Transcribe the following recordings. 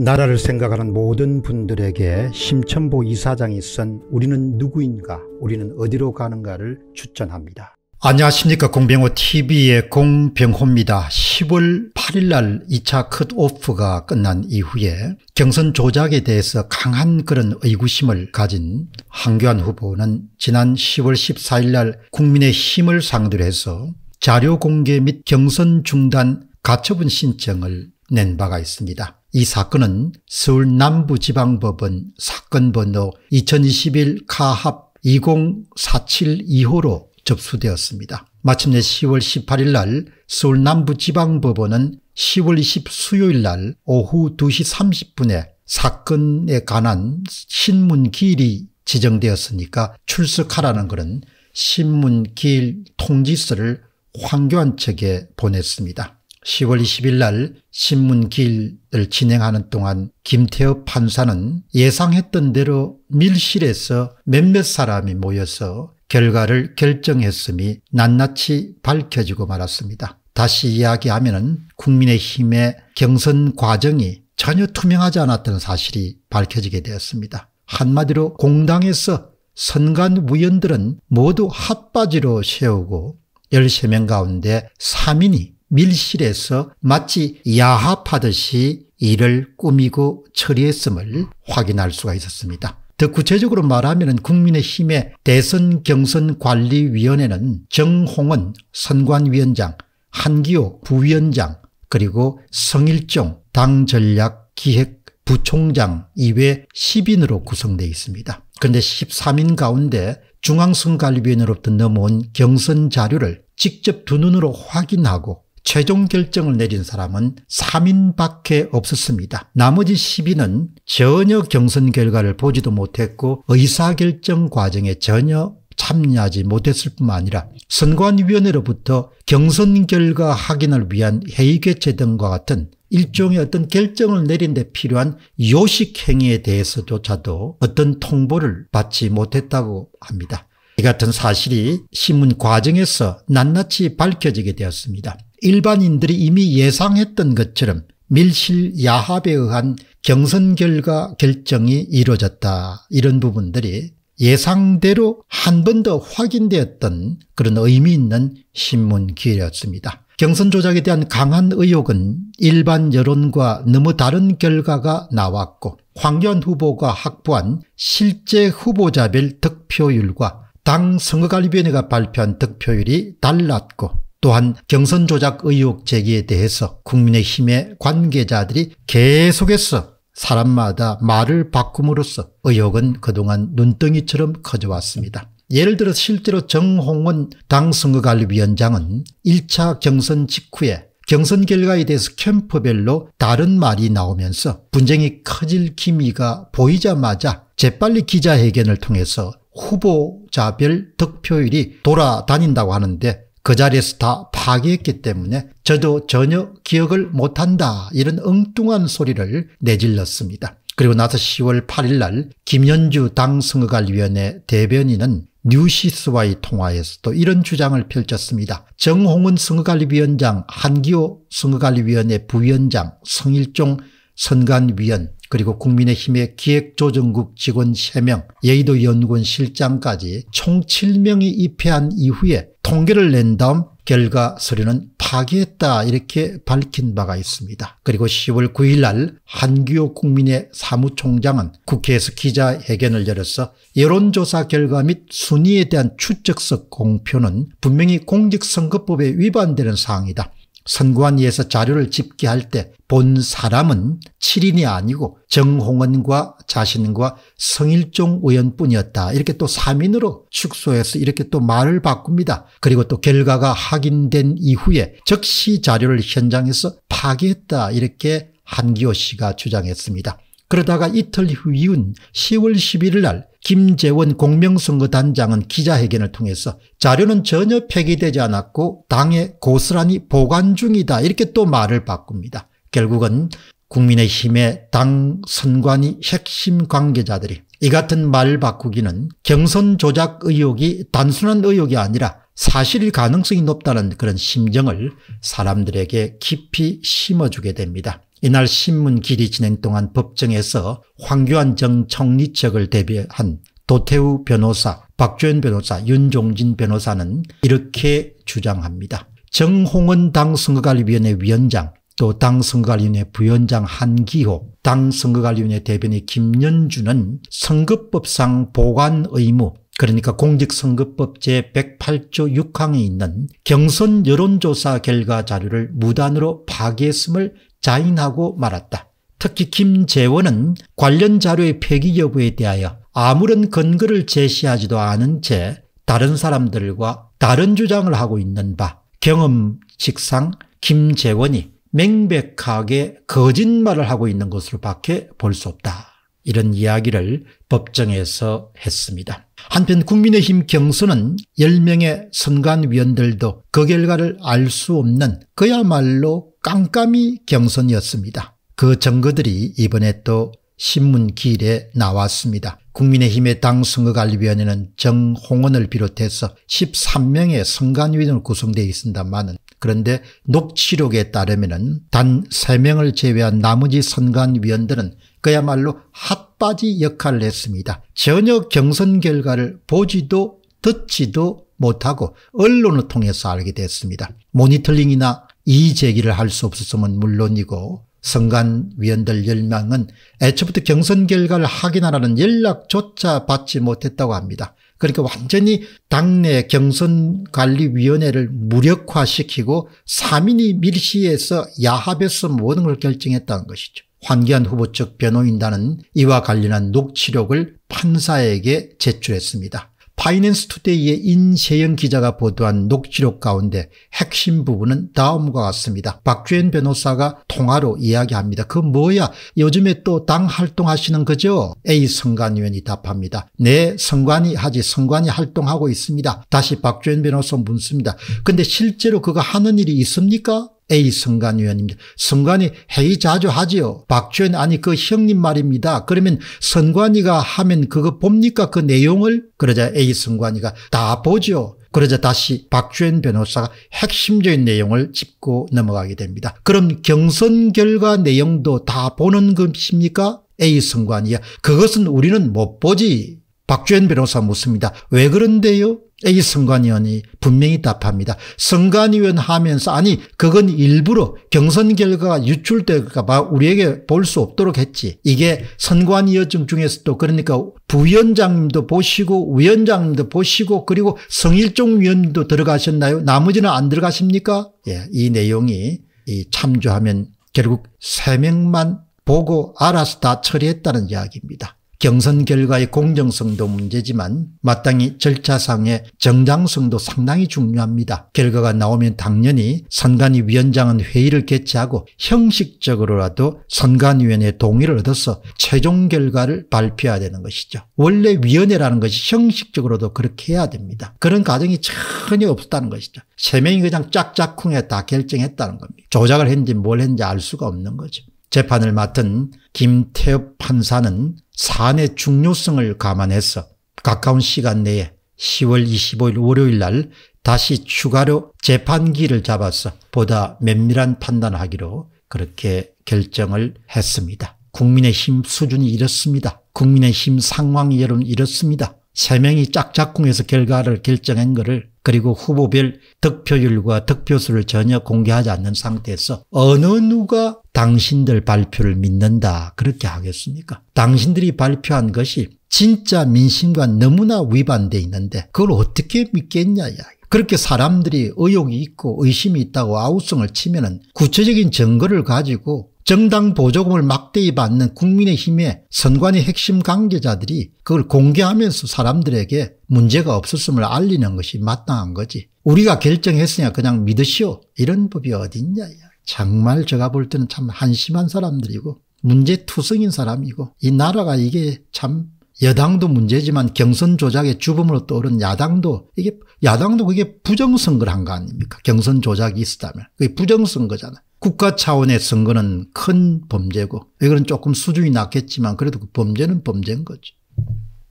나라를 생각하는 모든 분들에게 심천보 이사장이 쓴 우리는 누구인가 우리는 어디로 가는가를 추천합니다. 안녕하십니까 공병호TV의 공병호입니다. 10월 8일날 2차 컷오프가 끝난 이후에 경선 조작에 대해서 강한 그런 의구심을 가진 한교안 후보는 지난 10월 14일날 국민의힘을 상대로 해서 자료 공개 및 경선 중단 가처분 신청을 낸 바가 있습니다. 이 사건은 서울 남부지방법원 사건 번호 2021 카합 20472호로 접수되었습니다. 마침내 10월 18일 날 서울 남부지방법원은 10월 20 수요일 날 오후 2시 30분에 사건에 관한 신문 기일이 지정되었으니까 출석하라는 글은 신문 기일 통지서를 황교안 측에 보냈습니다. 10월 20일 날 신문기일을 진행하는 동안 김태엽 판사는 예상했던 대로 밀실에서 몇몇 사람이 모여서 결과를 결정했음이 낱낱이 밝혀지고 말았습니다. 다시 이야기하면 국민의힘의 경선 과정이 전혀 투명하지 않았던 사실이 밝혀지게 되었습니다. 한마디로 공당에서 선관 위원들은 모두 핫바지로 세우고 13명 가운데 3인이 밀실에서 마치 야합하듯이 이를 꾸미고 처리했음을 확인할 수가 있었습니다. 더 구체적으로 말하면 국민의힘의 대선 경선 관리위원회는 정홍원 선관위원장, 한기호 부위원장, 그리고 성일종 당전략 기획 부총장 이외 10인으로 구성되어 있습니다. 그런데 13인 가운데 중앙선관리위원회로부터 넘어온 경선 자료를 직접 두 눈으로 확인하고 최종 결정을 내린 사람은 3인밖에 없었습니다. 나머지 10인은 전혀 경선 결과를 보지도 못했고 의사결정 과정에 전혀 참여하지 못했을 뿐만 아니라 선관위원회로부터 경선 결과 확인을 위한 회의 개최 등과 같은 일종의 어떤 결정을 내린 데 필요한 요식 행위에 대해서조차도 어떤 통보를 받지 못했다고 합니다. 이 같은 사실이 신문 과정에서 낱낱이 밝혀지게 되었습니다. 일반인들이 이미 예상했던 것처럼 밀실 야합에 의한 경선 결과 결정이 이루어졌다 이런 부분들이 예상대로 한 번 더 확인되었던 그런 의미 있는 신문 기회였습니다. 경선 조작에 대한 강한 의혹은 일반 여론과 너무 다른 결과가 나왔고 황교안 후보가 확보한 실제 후보자별 득표율과 당 선거관리위원회가 발표한 득표율이 달랐고 또한 경선 조작 의혹 제기에 대해서 국민의힘의 관계자들이 계속해서 사람마다 말을 바꿈으로써 의혹은 그동안 눈덩이처럼 커져왔습니다. 예를 들어 실제로 정홍원 당선거관리위원장은 1차 경선 직후에 경선 결과에 대해서 캠프별로 다른 말이 나오면서 분쟁이 커질 기미가 보이자마자 재빨리 기자회견을 통해서 후보자별 득표율이 돌아다닌다고 하는데 그 자리에서 다 파괴했기 때문에 저도 전혀 기억을 못한다 이런 엉뚱한 소리를 내질렀습니다. 그리고 나서 10월 8일 날 김현주 당선거관리위원회 대변인은 뉴시스와의 통화에서 도 이런 주장을 펼쳤습니다. 정홍은 선거관리위원장, 한기호 선거관리위원회 부위원장, 성일종 선관위원 그리고 국민의힘의 기획조정국 직원 3명, 예의도 연구원 실장까지 총 7명이 입회한 이후에 통계를 낸 다음 결과 서류는 파기했다 이렇게 밝힌 바가 있습니다. 그리고 10월 9일 날 한규호 국민의 사무총장은 국회에서 기자회견을 열어서 여론조사 결과 및 순위에 대한 추적석 공표는 분명히 공직선거법에 위반되는 사항이다. 선관위에서 자료를 집계할 때 본 사람은 7인이 아니고 정홍원과 자신과 성일종 의원뿐이었다. 이렇게 또 3인으로 축소해서 이렇게 또 말을 바꿉니다. 그리고 또 결과가 확인된 이후에 즉시 자료를 현장에서 파괴했다 이렇게 한기호 씨가 주장했습니다. 그러다가 이틀 후인 10월 11일 날 김재원 공명선거단장은 기자회견을 통해서 자료는 전혀 폐기되지 않았고 당에 고스란히 보관 중이다 이렇게 또 말을 바꿉니다. 결국은 국민의힘의 당 선관위 핵심 관계자들이 이 같은 말 바꾸기는 경선 조작 의혹이 단순한 의혹이 아니라 사실일 가능성이 높다는 그런 심정을 사람들에게 깊이 심어주게 됩니다. 이날 신문 길이 진행 동안 법정에서 황교안 정 총리측을 대비한 도태우 변호사, 박주현 변호사, 윤종진 변호사는 이렇게 주장합니다. 정홍은 당선거관리위원회 위원장, 또 당선거관리위원회 부위원장 한기호, 당선거관리위원회 대변인 김연주는 선거법상 보관 의무, 그러니까 공직선거법 제108조 6항에 있는 경선 여론조사 결과 자료를 무단으로 파괴했음을 자인하고 말았다. 특히 김재원은 관련 자료의 폐기 여부에 대하여 아무런 근거를 제시하지도 않은 채 다른 사람들과 다른 주장을 하고 있는 바 경험칙상 김재원이 맹백하게 거짓말을 하고 있는 것으로 밖에 볼 수 없다. 이런 이야기를 법정에서 했습니다. 한편 국민의힘 경선은 10명의 선관위원들도 그 결과를 알 수 없는 그야말로 깜깜이 경선이었습니다. 그 증거들이 이번에 또 신문 기일에 나왔습니다. 국민의힘의 당선거관리위원회는 정홍원을 비롯해서 13명의 선관위원으로 구성되어 있습니다만 그런데 녹취록에 따르면 단 3명을 제외한 나머지 선관위원들은 그야말로 핫바지 역할을 했습니다. 전혀 경선 결과를 보지도 듣지도 못하고 언론을 통해서 알게 됐습니다. 모니터링이나 이의 제기를 할 수없었으면 물론이고 선관위원들 열망은 애초부터 경선 결과를 확인하라는 연락조차 받지 못했다고 합니다. 그러니까 완전히 당내 경선관리위원회를 무력화시키고 사민이 밀시에서 야합에서 모든 걸 결정했다는 것이죠. 황기한 후보 측 변호인단은 이와 관련한 녹취록을 판사에게 제출했습니다. 바이낸스 투데이의 인세영 기자가 보도한 녹취록 가운데 핵심 부분은 다음과 같습니다. 박주현 변호사가 통화로 이야기합니다. 그 뭐야 요즘에 또 당 활동하시는 거죠? A 선관위원이 답합니다. 네 선관위 하지 선관위 활동하고 있습니다. 다시 박주현 변호사 묻습니다. 근데 실제로 그가 하는 일이 있습니까? A 선관위원입니다. 선관위 회의 자주 하지요. 박주현 아니 그 형님 말입니다. 그러면 선관위가 하면 그거 봅니까 그 내용을? 그러자 A 선관위가 다 보죠. 그러자 다시 박주현 변호사가 핵심적인 내용을 짚고 넘어가게 됩니다. 그럼 경선 결과 내용도 다 보는 것입니까? A 선관위야. 그것은 우리는 못 보지. 박주현 변호사 묻습니다. 왜 그런데요? A 선관위원이 분명히 답합니다. 선관위원 하면서 아니 그건 일부러 경선 결과가 유출될까 봐 우리에게 볼 수 없도록 했지. 이게 선관위원증 중에서도 그러니까 부위원장님도 보시고 위원장님도 보시고 그리고 성일종 위원님도 들어가셨나요? 나머지는 안 들어가십니까? 예, 이 내용이 이 참조하면 결국 3명만 보고 알아서 다 처리했다는 이야기입니다. 경선 결과의 공정성도 문제지만 마땅히 절차상의 정당성도 상당히 중요합니다. 결과가 나오면 당연히 선관위 위원장은 회의를 개최하고 형식적으로라도 선관위원회 동의를 얻어서 최종 결과를 발표해야 되는 것이죠. 원래 위원회라는 것이 형식적으로도 그렇게 해야 됩니다. 그런 과정이 전혀 없었다는 것이죠. 세 명이 그냥 짝짝쿵에 다 결정했다는 겁니다. 조작을 했는지 뭘 했는지 알 수가 없는 거죠. 재판을 맡은 김태엽 판사는 산의 중요성을 감안해서 가까운 시간 내에 10월 25일 월요일 날 다시 추가로 재판기를 잡아서 보다 면밀한 판단하기로 그렇게 결정을 했습니다. 국민의힘 수준이 이렇습니다. 국민의힘 상황이 여러분 이렇습니다. 세 명이 짝짝꿍해서 결과를 결정한 것을 그리고 후보별 득표율과 득표수를 전혀 공개하지 않는 상태에서 어느 누가 당신들 발표를 믿는다 그렇게 하겠습니까? 당신들이 발표한 것이 진짜 민심과 너무나 위반돼 있는데 그걸 어떻게 믿겠냐 야 그렇게 사람들이 의욕이 있고 의심이 있다고 아우성을 치면 은 구체적인 증거를 가지고 정당 보조금을 막대히 받는 국민의힘의 선관위 핵심 관계자들이 그걸 공개하면서 사람들에게 문제가 없었음을 알리는 것이 마땅한 거지. 우리가 결정했으냐 그냥 믿으시오. 이런 법이 어딨냐. 정말 제가 볼 때는 참 한심한 사람들이고 문제투성인 사람이고 이 나라가 이게 참 여당도 문제지만 경선 조작의 주범으로 떠오른 야당도 이게 야당도 그게 부정선거를 한 거 아닙니까? 경선 조작이 있었다면 그게 부정선거잖아. 국가 차원의 선거는 큰 범죄고 이거는 조금 수준이 낮겠지만 그래도 그 범죄는 범죄인 거죠.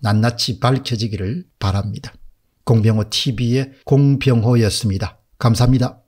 낱낱이 밝혀지기를 바랍니다. 공병호 TV의 공병호였습니다. 감사합니다.